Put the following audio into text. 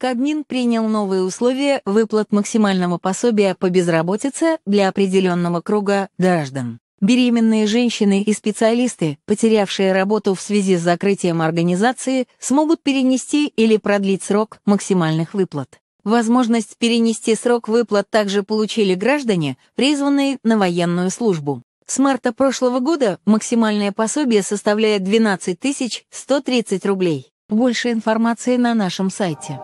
Кабмин принял новые условия выплат максимального пособия по безработице для определенного круга граждан. Беременные женщины и специалисты, потерявшие работу в связи с закрытием организации, смогут перенести или продлить срок максимальных выплат. Возможность перенести срок выплат также получили граждане, призванные на военную службу. С марта прошлого года максимальное пособие составляет 12 130 рублей. Больше информации на нашем сайте.